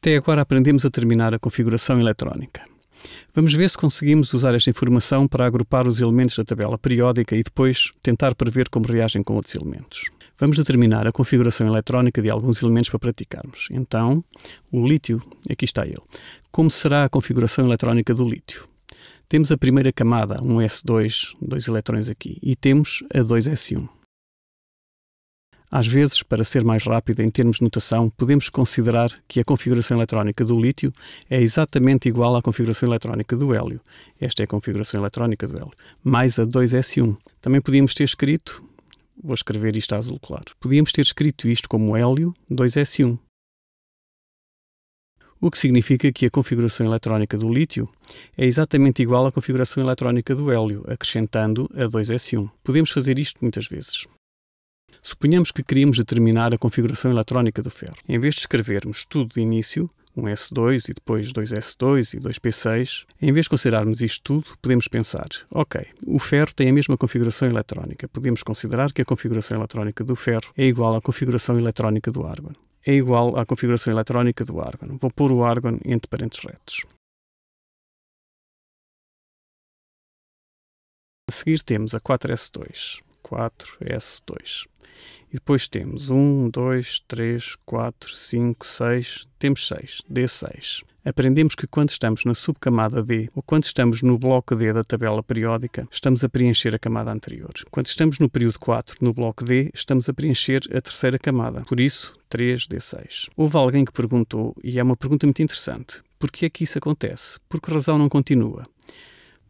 Até agora aprendemos a terminar a configuração eletrónica. Vamos ver se conseguimos usar esta informação para agrupar os elementos da tabela periódica e depois tentar prever como reagem com outros elementos. Vamos determinar a configuração eletrónica de alguns elementos para praticarmos. Então, o lítio, aqui está ele. Como será a configuração eletrónica do lítio? Temos a primeira camada, um S2, dois eletrões aqui, e temos a 2S1. Às vezes, para ser mais rápido em termos de notação, podemos considerar que a configuração eletrónica do lítio é exatamente igual à configuração eletrónica do hélio. Esta é a configuração eletrónica do hélio, mais a 2s1. Também podíamos ter escrito, vou escrever isto a azul claro, podíamos ter escrito isto como hélio 2s1. O que significa que a configuração eletrónica do lítio é exatamente igual à configuração eletrónica do hélio, acrescentando a 2s1. Podemos fazer isto muitas vezes. Suponhamos que queríamos determinar a configuração eletrónica do ferro. Em vez de escrevermos tudo de início, um S2 e depois 2S2 e 2P6, em vez de considerarmos isto tudo, podemos pensar: ok, o ferro tem a mesma configuração eletrónica, podemos considerar que a configuração eletrónica do ferro é igual à configuração eletrónica do árgon. É igual à configuração eletrónica do árgon. Vou pôr o árgon entre parênteses retos. A seguir temos a 4S2. 4, S2. E depois temos 1, 2, 3, 4, 5, 6, temos 6, D6. Aprendemos que quando estamos na subcamada D ou quando estamos no bloco D da tabela periódica, estamos a preencher a camada anterior. Quando estamos no período 4, no bloco D, estamos a preencher a terceira camada. Por isso, 3D6. Houve alguém que perguntou, e é uma pergunta muito interessante, por que é que isso acontece? Por que razão não continua?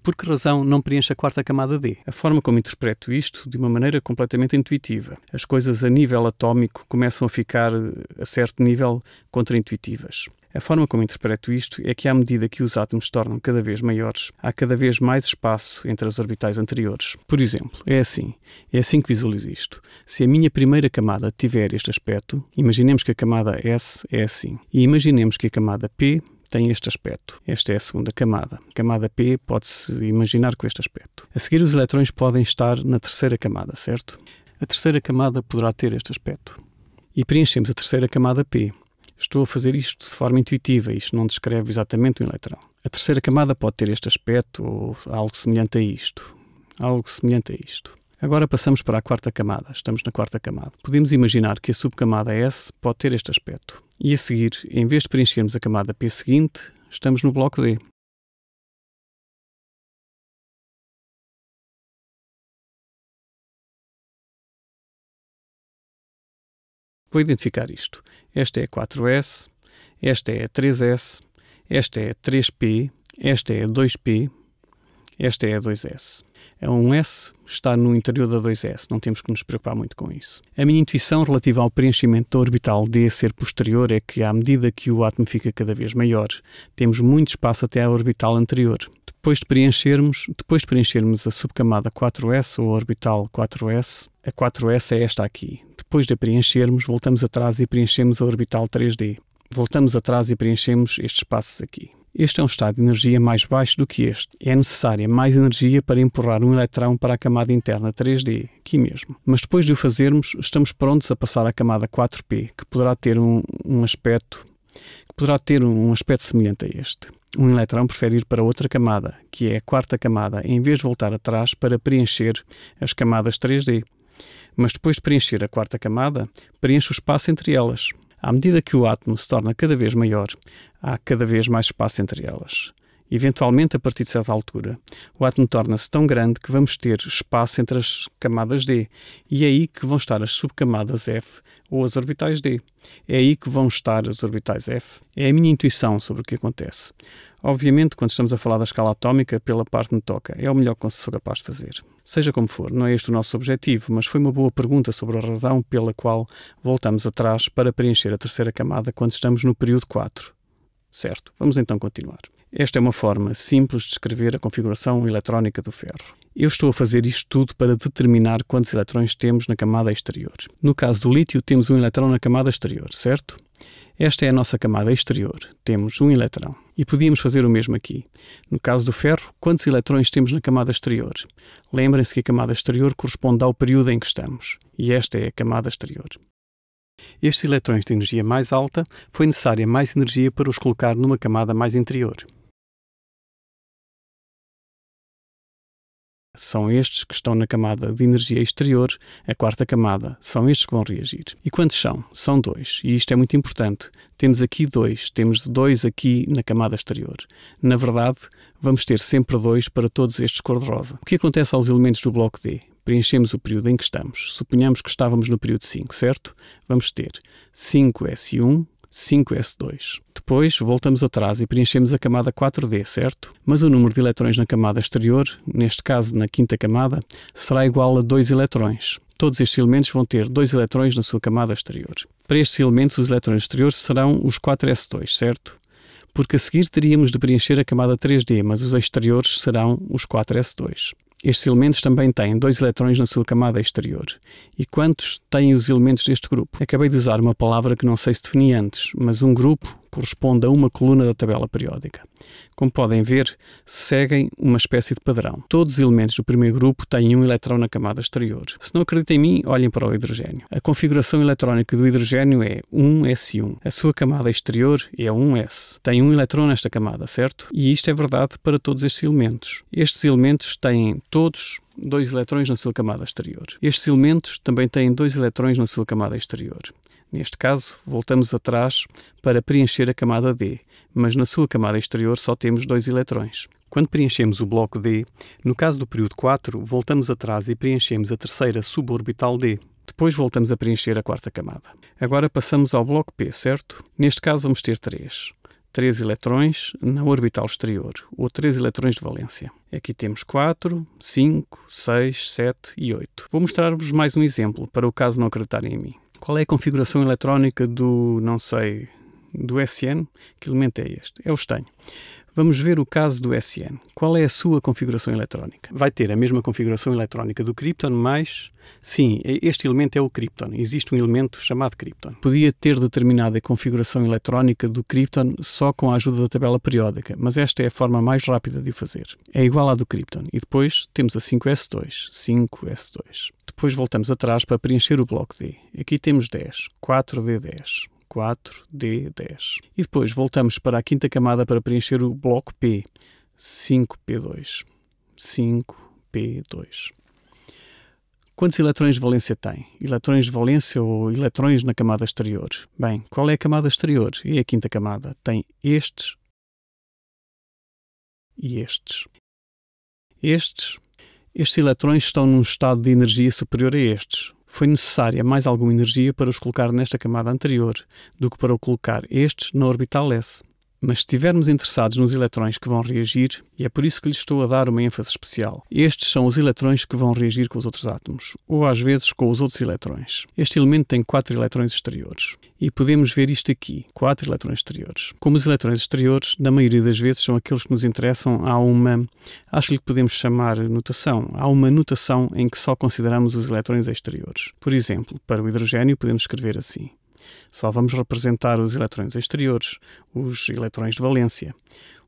Por que razão não preenche a quarta camada D? A forma como interpreto isto de uma maneira completamente intuitiva. As coisas a nível atómico começam a ficar, eh, a certo nível, contraintuitivas. A forma como interpreto isto é que, à medida que os átomos se tornam cada vez maiores, há cada vez mais espaço entre as orbitais anteriores. Por exemplo, é assim. É assim que visualizo isto. Se a minha primeira camada tiver este aspecto, imaginemos que a camada S é assim. E imaginemos que a camada P tem este aspecto. Esta é a segunda camada. A camada P pode-se imaginar com este aspecto. A seguir, os eletrões podem estar na terceira camada, certo? A terceira camada poderá ter este aspecto. E preenchemos a terceira camada P. Estou a fazer isto de forma intuitiva, isto não descreve exatamente um eletrão. A terceira camada pode ter este aspecto ou algo semelhante a isto. Algo semelhante a isto. Agora passamos para a quarta camada. Estamos na quarta camada. Podemos imaginar que a subcamada S pode ter este aspecto. E a seguir, em vez de preenchermos a camada P seguinte, estamos no bloco D. Vou identificar isto. Esta é a 4S, esta é a 3S, esta é a 3P, esta é a 2P, esta é a 2S. É um S está no interior da 2S, não temos que nos preocupar muito com isso. A minha intuição relativa ao preenchimento da orbital D ser posterior é que, à medida que o átomo fica cada vez maior, temos muito espaço até à orbital anterior. Depois de preenchermos, depois de preenchermos a subcamada 4S ou a orbital 4S, a 4S é esta aqui. Depois de a preenchermos, voltamos atrás e preenchemos a orbital 3D. Voltamos atrás e preenchemos estes espaços aqui. Este é um estado de energia mais baixo do que este. É necessária mais energia para empurrar um eletrão para a camada interna 3D, aqui mesmo. Mas depois de o fazermos, estamos prontos a passar à camada 4P, que poderá ter um, um aspecto que poderá ter um aspecto semelhante a este. Um eletrão prefere ir para outra camada, que é a quarta camada, em vez de voltar atrás para preencher as camadas 3D. Mas depois de preencher a quarta camada, preenche o espaço entre elas. À medida que o átomo se torna cada vez maior, há cada vez mais espaço entre elas. Eventualmente, a partir de certa altura, o átomo torna-se tão grande que vamos ter espaço entre as camadas D, e é aí que vão estar as subcamadas F ou as orbitais D. É aí que vão estar as orbitais F. É a minha intuição sobre o que acontece. Obviamente, quando estamos a falar da escala atómica, pela parte me toca, é o melhor que sou capaz de fazer. Seja como for, não é este o nosso objetivo, mas foi uma boa pergunta sobre a razão pela qual voltamos atrás para preencher a terceira camada quando estamos no período 4. Certo, vamos então continuar. Esta é uma forma simples de descrever a configuração eletrónica do ferro. Eu estou a fazer isto tudo para determinar quantos eletrões temos na camada exterior. No caso do lítio, temos um eletrão na camada exterior, certo? Esta é a nossa camada exterior, temos um eletrão. E podíamos fazer o mesmo aqui. No caso do ferro, quantos eletrões temos na camada exterior? Lembrem-se que a camada exterior corresponde ao período em que estamos, e esta é a camada exterior. Estes eletrões de energia mais alta foi necessária mais energia para os colocar numa camada mais interior. São estes que estão na camada de energia exterior, a quarta camada. São estes que vão reagir. E quantos são? São dois. E isto é muito importante. Temos aqui dois. Temos dois aqui na camada exterior. Na verdade, vamos ter sempre dois para todos estes cor-de-rosa. O que acontece aos elementos do bloco D? Preenchemos o período em que estamos. Suponhamos que estávamos no período 5, certo? Vamos ter 5S1 5s2. Depois voltamos atrás e preenchemos a camada 4d, certo? Mas o número de eletrões na camada exterior, neste caso na quinta camada, será igual a 2 eletrões. Todos estes elementos vão ter 2 eletrões na sua camada exterior. Para estes elementos, os eletrões exteriores serão os 4s2, certo? porque a seguir teríamos de preencher a camada 3D, mas os exteriores serão os 4S2. Estes elementos também têm dois eletrões na sua camada exterior. E quantos têm os elementos deste grupo? Acabei de usar uma palavra que não sei se defini antes, mas um grupo corresponde a uma coluna da tabela periódica. Como podem ver, seguem uma espécie de padrão. Todos os elementos do primeiro grupo têm um eletrão na camada exterior. Se não acreditam em mim, olhem para o hidrogênio. A configuração eletrónica do hidrogênio é 1s1. A sua camada exterior é 1s. Tem um eletrão nesta camada, certo? E isto é verdade para todos estes elementos. Estes elementos têm todos dois eletrões na sua camada exterior. Estes elementos também têm dois eletrões na sua camada exterior. Neste caso, voltamos atrás para preencher a camada D, mas na sua camada exterior só temos dois eletrões. Quando preenchemos o bloco D, no caso do período 4, voltamos atrás e preenchemos a terceira suborbital D. Depois voltamos a preencher a quarta camada. Agora passamos ao bloco P, certo? Neste caso vamos ter três. 3 eletrões na orbital exterior, ou 3 eletrões de valência. Aqui temos 4, 5, 6, 7 e 8. Vou mostrar-vos mais um exemplo, para o caso não acreditarem em mim. Qual é a configuração eletrónica do, não sei, do SN? Que elemento é este? É o estanho. Vamos ver o caso do SN. Qual é a sua configuração eletrónica? Vai ter a mesma configuração eletrónica do Krypton, mas sim, este elemento é o Krypton. Existe um elemento chamado Krypton. Podia ter determinado a configuração eletrónica do Krypton só com a ajuda da tabela periódica, mas esta é a forma mais rápida de o fazer. É igual à do Krypton. E depois temos a 5S2. 5S2. Depois voltamos atrás para preencher o bloco D. Aqui temos 10, 4D10. 4D10. E depois voltamos para a quinta camada para preencher o bloco P. 5P2. 5P2. Quantos eletrões de valência tem? Eletrões de valência ou eletrões na camada exterior? Bem, qual é a camada exterior? e a quinta camada. Tem estes e estes. Estes, estes eletrões estão num estado de energia superior a estes foi necessária mais alguma energia para os colocar nesta camada anterior do que para o colocar estes na orbital S. Mas se estivermos interessados nos eletrões que vão reagir, e é por isso que lhes estou a dar uma ênfase especial, estes são os eletrões que vão reagir com os outros átomos, ou às vezes com os outros eletrões. Este elemento tem quatro eletrões exteriores, e podemos ver isto aqui, quatro eletrões exteriores. Como os eletrões exteriores, na maioria das vezes, são aqueles que nos interessam, há uma, acho-lhe que podemos chamar notação, há uma notação em que só consideramos os eletrões exteriores. Por exemplo, para o hidrogênio podemos escrever assim. Só vamos representar os eletrões exteriores, os eletrões de valência.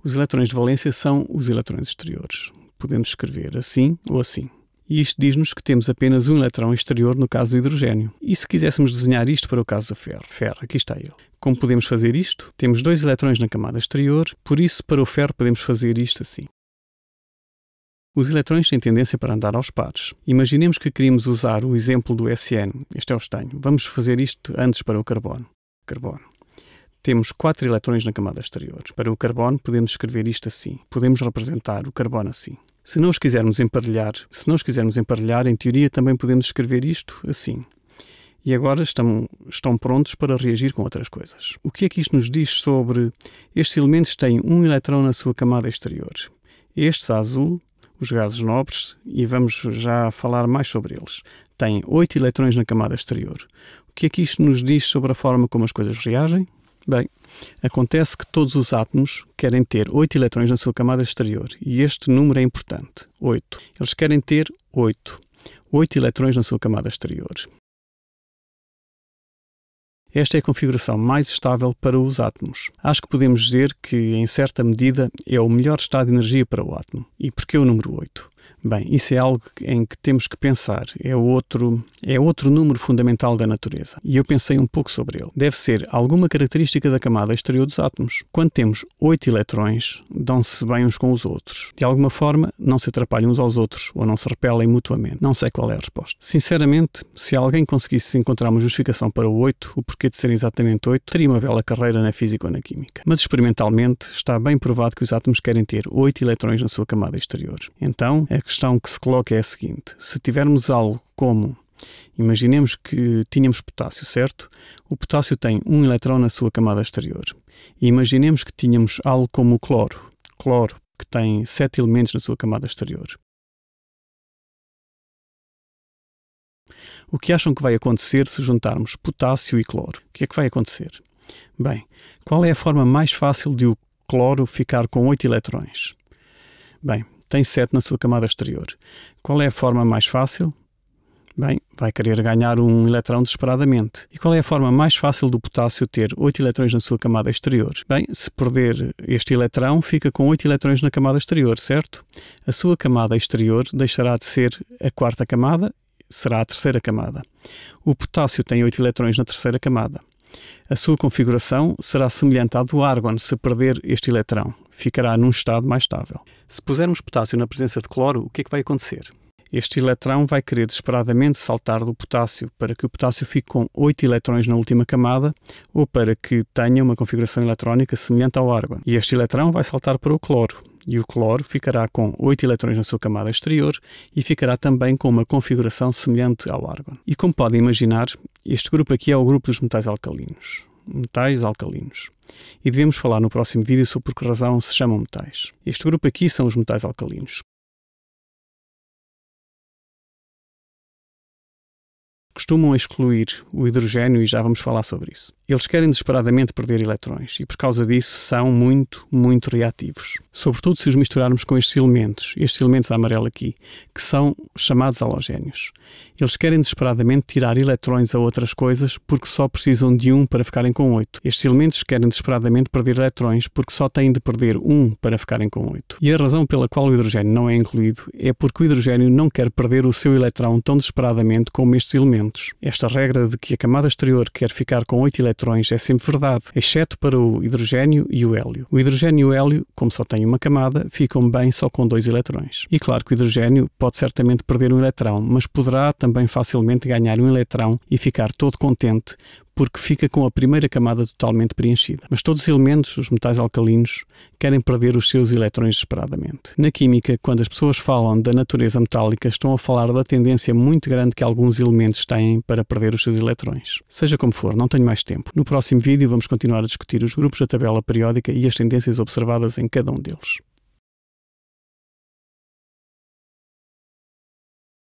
Os eletrões de valência são os eletrões exteriores, podendo escrever assim ou assim. E isto diz-nos que temos apenas um eletrão exterior no caso do hidrogênio. E se quiséssemos desenhar isto para o caso do ferro? Ferro, aqui está ele. Como podemos fazer isto? Temos dois eletrões na camada exterior, por isso para o ferro podemos fazer isto assim. Os eletrões têm tendência para andar aos pares. Imaginemos que queríamos usar o exemplo do SN. Este é o estanho. Vamos fazer isto antes para o carbono. Carbono. Temos quatro eletrões na camada exterior. Para o carbono, podemos escrever isto assim. Podemos representar o carbono assim. Se não os quisermos emparelhar, se não os quisermos emparelhar, em teoria também podemos escrever isto assim. E agora estão, estão prontos para reagir com outras coisas. O que é que isto nos diz sobre estes elementos têm um eletrão na sua camada exterior? Estes a azul os gases nobres, e vamos já falar mais sobre eles. Tem oito eletrões na camada exterior. O que é que isto nos diz sobre a forma como as coisas reagem? Bem, acontece que todos os átomos querem ter 8 eletrões na sua camada exterior e este número é importante, 8. Eles querem ter 8. 8 eletrões na sua camada exterior. Esta é a configuração mais estável para os átomos. Acho que podemos dizer que, em certa medida, é o melhor estado de energia para o átomo. E porquê o número 8? Bem, isso é algo em que temos que pensar. É outro, é outro número fundamental da natureza. E eu pensei um pouco sobre ele. Deve ser alguma característica da camada exterior dos átomos. Quando temos oito eletrões, dão-se bem uns com os outros. De alguma forma, não se atrapalham uns aos outros ou não se repelem mutuamente. Não sei qual é a resposta. Sinceramente, se alguém conseguisse encontrar uma justificação para o oito, o porquê de serem exatamente oito, teria uma bela carreira na física ou na química. Mas experimentalmente, está bem provado que os átomos querem ter oito eletrões na sua camada exterior. Então, a questão que se coloca é a seguinte: se tivermos algo como, imaginemos que tínhamos potássio, certo? O potássio tem um elétron na sua camada exterior. E imaginemos que tínhamos algo como o cloro, cloro, que tem sete elementos na sua camada exterior. O que acham que vai acontecer se juntarmos potássio e cloro? O que é que vai acontecer? Bem, qual é a forma mais fácil de o cloro ficar com oito eletrões? Bem, tem 7 na sua camada exterior. Qual é a forma mais fácil? Bem, vai querer ganhar um eletrão desesperadamente. E qual é a forma mais fácil do potássio ter 8 eletrões na sua camada exterior? Bem, se perder este eletrão, fica com 8 eletrões na camada exterior, certo? A sua camada exterior deixará de ser a quarta camada, será a terceira camada. O potássio tem 8 eletrões na terceira camada. A sua configuração será semelhante à do argon se perder este eletrão. Ficará num estado mais estável. Se pusermos potássio na presença de cloro, o que é que vai acontecer? Este eletrão vai querer desesperadamente saltar do potássio para que o potássio fique com 8 eletrões na última camada ou para que tenha uma configuração eletrónica semelhante ao argon. E este eletrão vai saltar para o cloro, e o cloro ficará com 8 eletrões na sua camada exterior e ficará também com uma configuração semelhante ao argon. E como podem imaginar, este grupo aqui é o grupo dos metais alcalinos. Metais alcalinos. E devemos falar no próximo vídeo sobre por que razão se chamam metais. Este grupo aqui são os metais alcalinos, costumam excluir o hidrogênio e já vamos falar sobre isso. Eles querem desesperadamente perder eletrões e, por causa disso, são muito, muito reativos. Sobretudo se os misturarmos com estes elementos, estes elementos amarelo aqui, que são chamados halogénios. Eles querem desesperadamente tirar eletrões a outras coisas porque só precisam de um para ficarem com oito. Estes elementos querem desesperadamente perder eletrões porque só têm de perder um para ficarem com oito. E a razão pela qual o hidrogênio não é incluído é porque o hidrogênio não quer perder o seu eletrão tão desesperadamente como estes elementos. Esta regra de que a camada exterior quer ficar com 8 elétrons é sempre verdade, exceto para o hidrogênio e o hélio. O hidrogênio e o hélio, como só têm uma camada, ficam bem só com dois elétrons. E claro que o hidrogênio pode certamente perder um eletrão, mas poderá também facilmente ganhar um eletrão e ficar todo contente porque fica com a primeira camada totalmente preenchida. Mas todos os elementos, os metais alcalinos, querem perder os seus eletrões desesperadamente. Na química, quando as pessoas falam da natureza metálica, estão a falar da tendência muito grande que alguns elementos têm para perder os seus eletrões. Seja como for, não tenho mais tempo. No próximo vídeo vamos continuar a discutir os grupos da tabela periódica e as tendências observadas em cada um deles.